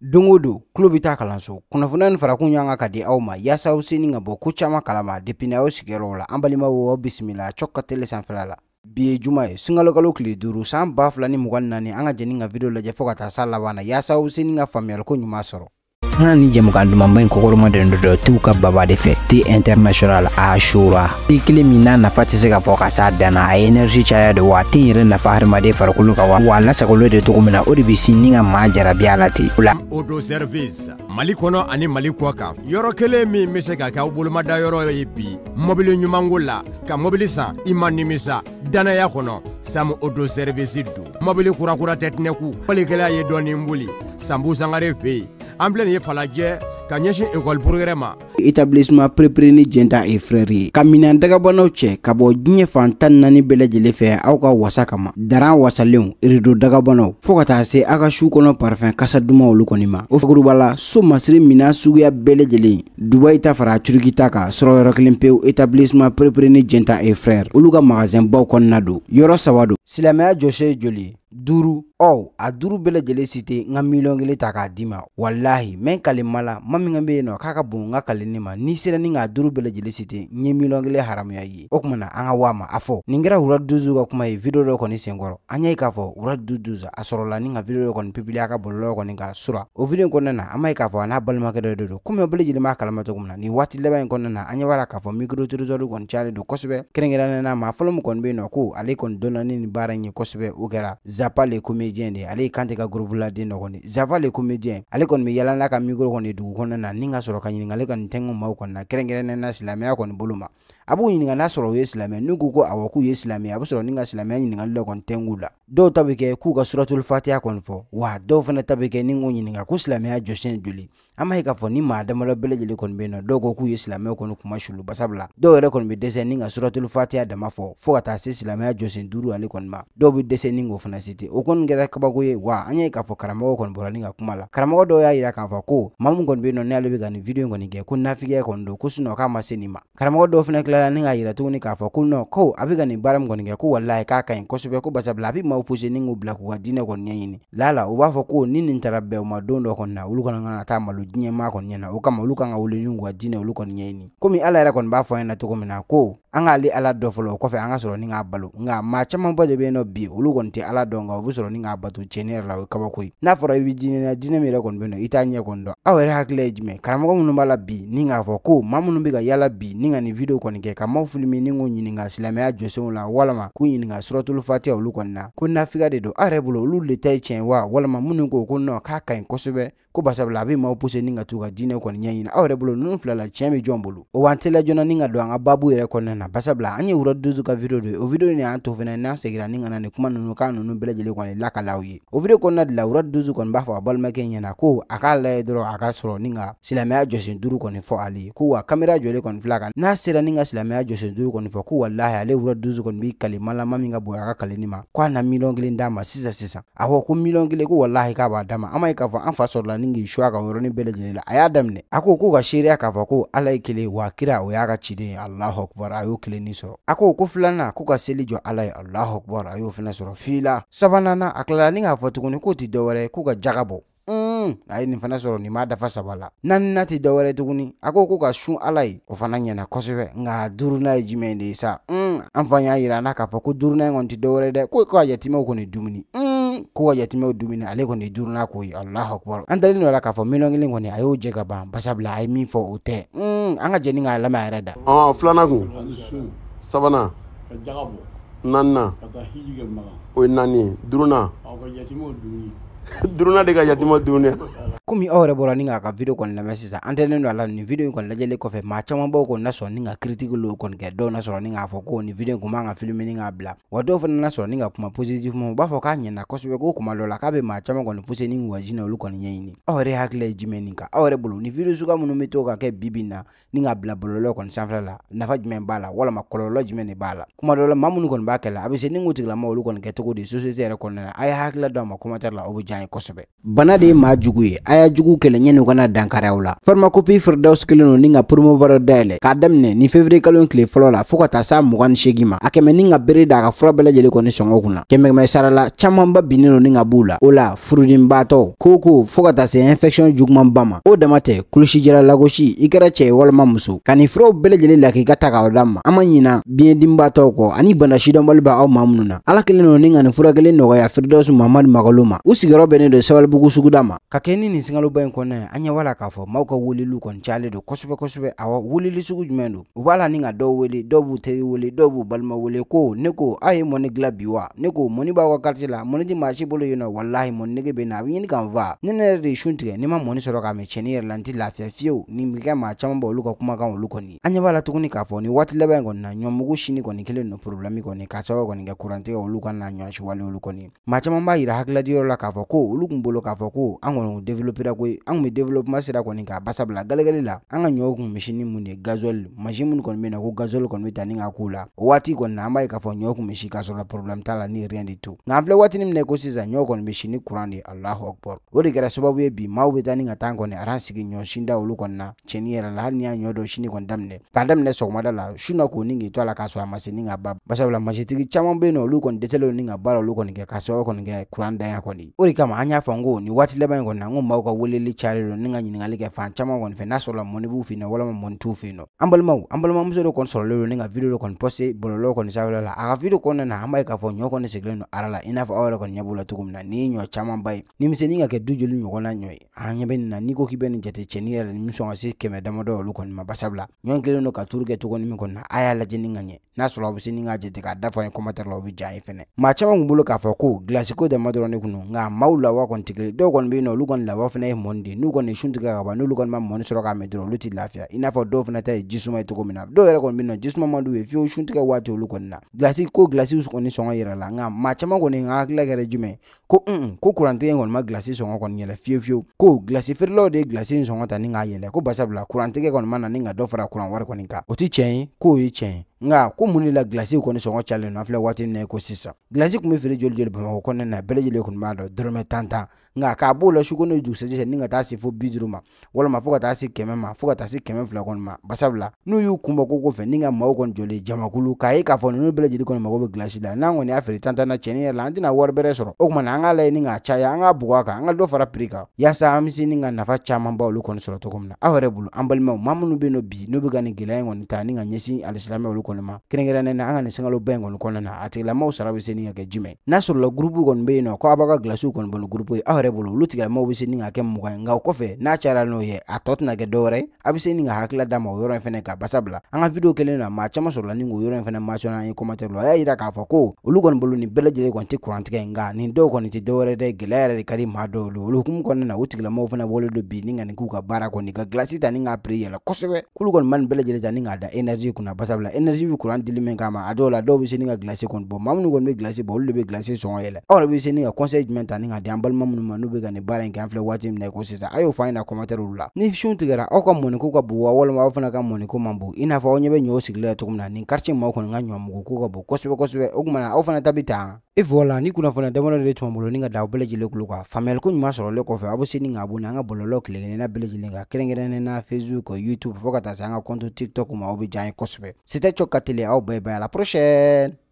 dongo o don tulo bɛ taa kalanso kunnafoniya ni farakun ɲɔgɔn kan ka di aw ma yaasa aw seni ka bɔ ko caman kalama depi aw sigiyɔrɔw la an balimaw aw bisimila cɔk ka tele sanfɛla la bi ye juma ye sunkalokalo kile duuru san ba fila ni mugan ni naani an ka jeni ka video lajɛ fɔɔ ka taa s'a laban na yaasa aw seni ka faamuyaliko ɲuman sɔrɔ an ni jɛmukan dumanba ɲi kɔkɔrɔmaden dɔ dɔ t'u ka baba de fɛ t international ashura shura i kelen min n'a nafa tɛ se ka fɔ ka s'a danna a ye energi caya de wa a tɛ yɛrɛ nafa hadamaden farikolo kan wa wa a lasagolo de cogo min na o de bi sin ni ka maa jara la ten odo service mali kɔnɔ ani mali kɔ kan yɔrɔ kelen min be se ka kɛ aw bolomada yɔrɔ ye bi mɔbili ɲumanko la ka mɔbili san i ma nimisa dannaya kɔnɔ sam odo servisi don mɔbili kurakura tɛ tinɛku walikɛla ye dɔɔnin boli sanbu sangare fe yen an filɛ nin ye falajɛ ka ɲɛsin ekɔli purugɛrɛ ma etablisseman perepere ni jɛnta e frɛr ye ka mina dagabanaw cɛ ka bɔ diɲɛ fan tan naani bɛɛ lajɛlen fɛ aw ka wasa kama daran wasalenw redo dagabanaw fɔɔ ka taa se aw ka suu kɔnɔ parifɛn kasa duma olu kɔni ma o fikuruba la so masiri mina suguya bɛɛ lajɛlen dubayi ta fara turiki ta kan sɔrɔ yɔrɔ kelen pewu etablissement perepere ni jɛnta e frɛr olu ka magazɛn baw kɔnɔna don yɔrɔ saba don silamɛya jɔse joli duru ɔ a duru bɛɛ lajɛlen si tɛ n ka miliyɔn kelen ta k'a d'i ma walahi mɛ n kalen ma min ka bɛ yen nɔ k'a ka bon n ka kalen ne ma n'i sera ni k'a duru bɛɛ lajɛlen si tɛ n ye miliyɔn kelen haramuya i ye o tuma na an ka wa ma a fɔ nin kɛra wura duzu ka kuma ye video dɔ kɔni senkɔrɔ an y'a ye k'a fɔ wura duduza a sɔrɔla ni ka video dɔ kɔni pipili a ka bɔlɔlɔ kɔni ka sura o video in kɔnɔna na an b'a ye k'a fɔ a n'a balimakɛ dɔ de don komi aw bɛɛ lajɛlen b'a kalama cogo min na nin waati laban in kɔnɔna na an ɲɛ b'a la k'a fɔ micro trésor kɔni cayalen don kosɛbɛ kɛrɛnkɛrɛnnenya na ma fɔlɔ min kɔni bɛ yen nɔ ko ale kɔni dɔnna ni nin baara in ye kosɛbɛ o kɛra zapa le comédien de ale kante ka ka la laden no koni zapa le comédien ale kon be yala n'a ka micro koni dugu kɔnɔna na ni ka sɔrɔ ka ɲiningali kɔni tɛŋu maw kɔni na na silame ya koni buluma abu b'u ɲininga n'a sɔrɔ u ye silamɛ n'u ko ko awɔ k'u ye silamɛ a be sɔrɔ ni ka silamɛya ɲiningali dɔ kɔni tɛngu la dɔw ta be kɛ k'u ka suratul fatiya kɔni fɔ wa dɔw fana ta be kɛ ni k'u ɲininga ko silamɛya jɔsen joli an b'a ye k'a fɔ ni maa damadɔ belejeli kɔni be nɔ dɔw ko k'u ye silamɛw kɔni kuma sulu basabula dɔw yɛrɛ kɔni be dɛsɛ ni ka suratul fatiya dama fɔ fɔɔ ka taa se silamɛya jɔsen duru ale kɔni ma dɔw be dɛsɛ ni k'o fana site o kɔni kɛra kabako ye wa an y'a k'a fɔ karamɔgɔ kɔni bɔra ni ka kuma la karamɔgɔ dɔw y'a yira k'a fɔ ko ma min kɔni be nɔ n'ale be ka nin video kɔni kɛ ko nafigiya kɔni don ko sinɔ k'a ma se nin ma karamɔgɔ dɔw fɛnɛ tilala ni k'a yira tuguni k'a fɔ ko nɔ ko a bɛ ka nin baara min kɔni kɛ ko walahi k'a ka ɲi kosɛbɛ ko basabula a bɛ maaw pose ni k'u bila k'u ka diinɛ kɔni ɲɛɲini lala u b'a fɔ ko ni nin taara bɛn u ma don dɔ kɔni na olu kɔni kan ka taa malo ma kɔni ɲɛna o kama olu kan ka wuli ni k'u ka diinɛ olu kɔni ɲɛɲini komi ala yɛrɛ kɔni b'a fɔ an ɲɛna cogo min na ko an k'ale ala dɔ fɔlɔ o kɔfɛ an ka sɔrɔ ni k'a balo nka maa camanba de bɛ yen nɔ bi olu kɔni tɛ ala dɔn nka u bɛ sɔrɔ ni k'a bato tiɲɛni yɛrɛ la o ye kabako ye n'a fɔra i bɛ diinɛ na diinɛ min yɛrɛ kɔni bɛ yen nɔ i t'a ɲɛ kɔni dɔn aw yɛrɛ hakilila ye jumɛn karamɔgɔ minnu b'a la bi ni k'a fɔ ko maa minnu bɛ ka yala bi ni ka nin video kɔni kɛ ka maw filimini k'u ɲininka silamɛya jɔsenw la walama k'u ɲininka suratulu fatiya olu kɔni na ko nafiga de don a yɛrɛ bolo olu le ta ye tiɲɛ wa walama minnu ko ko nɔ k'a ka ɲi kosɛbɛ ko basabula a be maw puse ni ka t'u ka diinɛ kɔni ɲɛɲina aw yɛrɛ bolo nunu fila la tiɲɛ be jɔn bolo o b'an teliya joona ni ka don an ka babu yɛrɛ kɔnɔna na basabula an ye wura dusu ka video do ye o video ni an to fɛnɛ n'an segira ni ka na nin kuma nunu k'a nunu bɛlajɛlen kɔni lakalaw ye o video kɔnɔna de la wura dusu kɔni b'a fɔ a balimakɛ ɲɛna ko a k'a layɛ dɔrɔn a ka sɔrɔ ni ka silamɛya jɔsen duru kɔni fɔ ale ye ko wa kamera jɔlen kɔni fila kan n'a sera ni ka silamɛya jɔsen duru kɔni fɔ ko wallahi ale wura dusu kɔni b'i kali malama min ka bonya a ka ni ma ko a na miliyɔn kelen d'a ma sisan sisan a fɔ ko miliyɔn kelen ko wallahi k'a b'a dama ma an m'a ye k'a fɔ an fa sɔrɔla ni ningi k'i su a ka yɔrɔnin bɛɛ lajɛlen la a y'a daminɛ a ko k'u ka seereya k'a ko ala ye wa kira o y'a ga chide ye akbar ayo kile ni kelen nin sɔrɔ fulana ko ko k'u ka seli jo alai ye akbar ayo fina y'o fila sɔrɔ fiila sabanan na a tilala ni k'a k'o tɛ dɔwɛrɛ ye k'u ga jaga bɔ a ye nin fana sɔrɔ ni m'a dafa saba la naanina tɛ dɔwɛrɛ tuguni a ko ko ga shun alai o fana ɲɛna kosɛbɛ nga duurunan ye jumɛn de ye sa an fanya yira na k'a fa ko duurunan in kɔni tɛ dɔwɛrɛ dɛ ko ka yatimɛw kɔni dumuni mm kuwa ko ka yatimɛw dumuni ale kɔni duruna ko ye allahu akbar an dalen dɔ la k'a fɔ miliyɔn kelen kɔni a y'o jɛ ka ban basabila a ye min mm, fɔ o tɛ an ka jeni k'a lamɛn yɛrɛ da ah, filanan kun sabanan naaninan o ye naani ye duurunan duurunan ah, de ka yatima dumuni kumi aw bora ninga k'a video kon la sisan an tɛnen don a la nin video in kɔni lajɛlen kɔfɛ maa caman baw kɔni na so ninga critique lo kon kɛ do na so ninga fo ko ni video in manga film ka filmer ni k'a bila wa dɔw fana na so ninga kuma positive mo b'a fo k'a ɲɛna kosɛbɛ ko kuma dɔ la k'a be ma chama kon pousser ni wa jina lo kon kɔni ɲɛɲini aw yɛrɛ hakilila ye jumɛn nin bolo nin video suguya minnu bɛ to ka ke bi bi in na ni k'a bila bɔlɔlɔ kɔni sanfɛla la nafa jumɛn b'a la walima kɔlɔlɔ jumɛn jime ni bala kuma dɔ la maa kon b'a kɛ la a bɛ se ni k'u tigilamɔgɔ olu kɔni kɛ cogo di société re kon na ay hakla do ma kuma commentaire la o bɛ diya an ye kosɛbɛ bana jugu ye a y'a juguw kɛlɛ kana dankarayaw la farmakopi firdaws kelen do ni ka promobar dayɛlɛ k'a daminɛ ni fevriye kalo in tile fɔlɔ la fɔɔ ka taa s'a mugan ni segi ma a kɛmɛ ni ka bere da a ka fura bɛlajɛlen kɔni sɔngɔ kunna kɛmɛkɛmɛ sarala caamanba binnen do ni ka b'u la o la furudinbaatɔ koko fɔɔ ka taa se infɛctiɔn jugumanba ma o dama tɛ kulusijala lagosi i kɛra cɛɛ walima muso ka nin furaw bɛlajɛlen laki ka ta k'aw da ma an ma ɲina biɲɛdinbaatɔw kɔ ani bana sidɔnbali b' aw ma minnu na ala kelen do ni ka nin furakelen nɔgɔya firdɔs mamadu magalo ma u sigiyɔrɔ bɛnnen do sabalibugu suguda ma ka ni siŋalo ba in kɔnɔna an ye wala k'a fɔ maw ka weleliw kɔni cayalen don kosɛbɛ kosɛbɛ awa weleli sugu jumɛn don u b'a la ni ka dɔw wele dɔw b'u teri wele dɔw b'u balima wele ko ne ko a ye mɔni gila bi wa ne ko mɔni b'aw ka kariti la mɔni tɛ maa bolo yen nɔ walahi mɔni nege bɛ na a bɛ ɲini ka n fa ne ne yɛrɛ de ye sun tigɛ ni ma mɔni sɔrɔ k'a mɛn cɛni yɛrɛ la n tɛ lafiya fiyewu nin bɛ kɛ maa caman ba olu ka kumakan olu kɔni an ɲɛ b'a la tuguni k'a fɔ nin waati laban in kɔni na ɲɔmugu sini kɔni kelen don problème kɔni ka sababu kɔni kɛ kurantigɛ olu ka na ɲɔsi wale olu kɔni maa caman b'a yira hakiladiyɔrɔ la k'a fɔ ko olu kun bolo k'a fɔ ko an kɔni développera koyi an kun be développement sira kɔni k'a basabila galagali la an ka ɲɔw kun misi mun de gazol machine minnu kɔni be na ko gazol kɔni be ta ka koo la o waati kɔni na an b'a ye k'a fɔ ɲɔ kun misi k'a problème t'a la ni rien de to nka an filɛ waatini minɛ ko sisan ɲɔ kɔni be ni kuran de allahu akbar o de kɛra sababu ye bi maw be ta ka taan kɔni aran sigi ɲɔ sinda olu kɔni na cɛni yɛrɛ la hali ni y'a ɲɔ dɔ sini kɔni daminɛ k'a daminɛ sɔgɔmada la suna k'o ni k'i to a la k'a sɔrɔ a ma se ni ka ba basabula masitigi caaman be nɔ olu kɔni dɛtɛlenw ni ka baara olu kɔni kɛ k'a sababu kɔni kɛ kuran daya kɔni o de kama an y'a fɔ n ko ni waati laban kɔni na n ko maw ka weleli cari do ni ka ɲiningali kɛ fan caaman kɔni fɛ n'a sɔrɔla mɔni b'u finɔ walama mɔni t'u finɔ an balimaw an balimamuso do kɔni sɔrɔlen do ni ka video do kɔni pɔste bɔlɔlɔ kɔni sanfɛla la a ka video kɔnɔna na an b'a ye k'a fɔ ɲɔ kɔni sigilen do ara la i n'a fɔ aw yɛrɛ kɔni ɲɛ b'u la cogo min na ni ye ɲɔ camanba ye ni misɛni ka kɛ du joli ɲɔgɔn na ɲɔ ye an ɲɛ bɛ nin na n'i ko k'i bɛ nin jate cɛni yɛrɛ ni min sɔn ka se kɛmɛ damadɔ olu kɔni ma basabila ɲɔ kelen do ka turu kɛ cogo ni min kɔni na a y'a lajɛ ni ka ɲɛ n'a sɔrɔ aw be se ni ka jate k'a dafa ye kɔmatɛri la o be jan ye fɛnɛ ma caaman kun bolo k'a fɔ ko gilasi ko dama dɔrɔn ne kunu nka maw lawa kɔni tigili dɔw kɔni be yen nɔ olu kɔni lawa fana ye mɔni de n'u kɔni ye sun tigɛ ka ban n'olu kɔni ma mɔni sɔrɔ k'a min dɔrɔn olu ti lafiya i n'a fɔ dɔw fana ta ye jisuma ye cogo min na dɔw yɛrɛ kɔni bɛ na jisuma man d'u ye fiyewu sun tigɛ waati olu kɔni na gilasi ko gilasi kɔni sɔngɔ yɛrɛ la nka maa caman kɔni n ka hakilila kɛra jumɛn ko un ko kurantigɛ in kɔni ma gilasi sɔngɔ kɔni yɛlɛ fiyewu fiyewu ko gilasi feerelaw de ye gilasi in sɔngɔ ta ni k'a yɛlɛ ko basabula kurantigɛ kɔni ma na ni ka dɔ fara kuran wari kɔni kan o ti tiɲɛ ye k'o ye tiɲɛ ye nka ko mun de la gilasi kɔni sɔngɔ cayalen don an filɛ waati na ko sisan gilasi tun bɛ feere joli joli bamakɔ kɔnɔna na bɛɛ lajɛlen kɔni b'a dɔn dɔrɔmɛ tan tan nka k'a b'o la su kɔnɔ dugusɛjɛ ni ka taa se fo bi duuru ma walima fo ka taa se kɛmɛ ma fo ka taa se kɛmɛ fila kɔni ma basabula n'u y'u kunbɔ ko ko ni ka maaw kɔni jɔlen jamakulu k'a ye k'a fɔ ninnu bɛɛ lajɛlen kɔni mago bɛ gilasi la n'an kɔni y'a feere tan tan na tiɲɛni yɛrɛ la an tɛna wari bɛrɛ sɔrɔ o tuma na an k'a lajɛ ni k'a caya an ka bugɔ a kan an ka dɔ fara piri kan yaasa an bɛ se ni ka nafa caman ba olu kɔni sɔrɔ cogo min na aw yɛrɛ bolo an balimaw maa minnu bɛ nɔ bi n'u bɛ ka nin gɛlɛya in kɔni ta ni ka ɲɛsin alisilamɛ olu kɔni ma kɛrɛnkɛrɛnnen na an e ka nin sankalo ba in kɔni kɔnɔna na a tigilamɔgɔw sara bɛ se ni ka kɛ jumɛn n'a sɔrɔla gurupu kɔni bɛ yen nɔ ko aw b'a ka gilasiw kɔni bɔ ni gurupu ye aw yɛrɛ bolo olu tigilamɔgɔw bɛ se ni ka kɛ mugan ye nka o kɔfɛ n'a cayara n'o ye a tɔ tɛna kɛ dɔwɛrɛ ye aw bɛ se ni ka hakilila d'a ma o yɔrɔ in fɛnɛ ka basa bila an ka video kelen na maa caman sɔrɔla ni k'o yɔrɔ in fɛnɛ masɔn an ye commentaire la a y'a yira k'a fɔ ko olu kɔni bolo nin bɛɛ lajɛlen kɔni tɛ kurantigɛ nka nin dɔw kɔni tɛ dɔwɛrɛ dɛ gɛlɛya yɛrɛ de ka di maa dɔw lo olu hukumu kɔnɔna na o tigilamɔgɔw fana wɔlen do bi ni ka ni k'u ka baara kɔni ka gilasi ta ni k'a piri yɛlɛ kosɛbɛ k'olu kɔni ma nin bɛɛ lajɛlen ta ni k'a da energie kunna basabula glace bɛ kuran dili min kama a dɔw la dɔw bɛ se ni ka glace kɔni bɔ maa minnu kɔni bɛ glace bɔ olu de bɛ glace sɔngɔ yɛlɛ aw yɛrɛ bɛ se ni ka conseil jumɛn ta ni ka di an balima minnu ma n'u bɛ ka nin baara in kɛ an filɛ waati min na ko sisan a y'o fɔ an ɲɛna commentaire la ni sun tigɛra aw ka mɔniko ka bon wa walima aw fana ka mɔniko man bon i n'a fɔ aw ɲɛ bɛ ɲɔw sigilen cogo min na nin quartier maaw kɔni ka ɲɔmugu ko ka bon kosɛbɛ kosɛbɛ o kumana aw fana ta bɛ tan i voilà ni kunnafoniya damadɔ de tun bolo ni ka da aw bɛɛ lajɛlen kulo kan faamuyali ko ɲuman sɔrɔlen kɔfɛ aw bɛ se ni ka bon ni an ka bɔlɔlɔ kelen-kelenna bɛɛ lajɛlen kan kɛrɛnkɛrɛnnen na facebook youtube fo ka taa se an ka compte tiktok ma aw bɛ diya an ye kosɛbɛ c'était C'était au bye bye à la prochaine